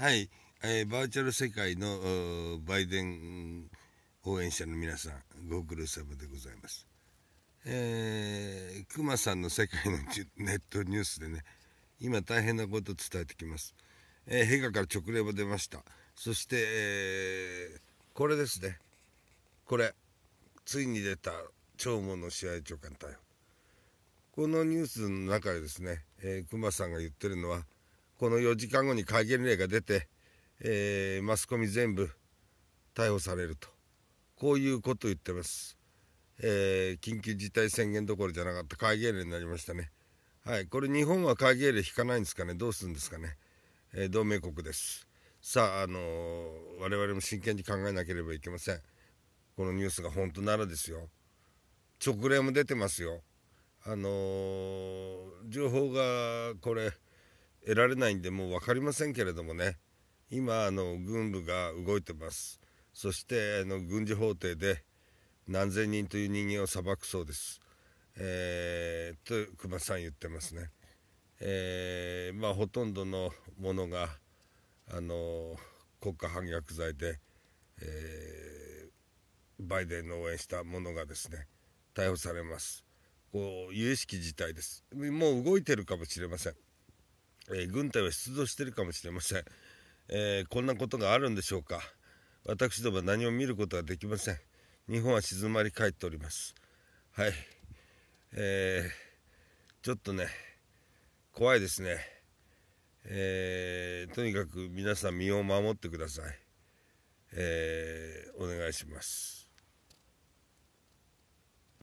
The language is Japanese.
はい、えー、バーチャル世界のバイデン応援者の皆さんご苦労様でございます。えー、クさんの世界のネットニュースでね今大変なこと伝えてきます。えー、陛下から直令も出ました。そして、えー、これですね。これ。ついに出た長門の試合長官逮捕。このニュースの中でですね、えー、熊さんが言ってるのは、この4時間後に戒厳令が出て、えー、マスコミ全部逮捕されるとこういうことを言ってます、えー、緊急事態宣言どころじゃなかった戒厳令になりましたねはいこれ日本は戒厳令引かないんですかねどうするんですかね、え同盟国ですさあ、あの我々も真剣に考えなければいけませんこのニュースが本当ならですよ直令も出てますよあのー、情報がこれ得られないんでもう分かりませんけれどもね今あの軍部が動いてますそしてあの軍事法廷で何千人という人間を裁くそうです、えー、と熊さん言ってますね、えー、まあほとんどのものがあの国家反逆罪で、えー、バイデンの応援したものがですね逮捕されますこう有識事態ですもう動いてるかもしれませんえー、軍隊は出動しているかもしれません、えー、こんなことがあるんでしょうか私どもは何も見ることはできません日本は静まり返っておりますはいえー、ちょっとね怖いですねえー、とにかく皆さん身を守ってください、えー、お願いします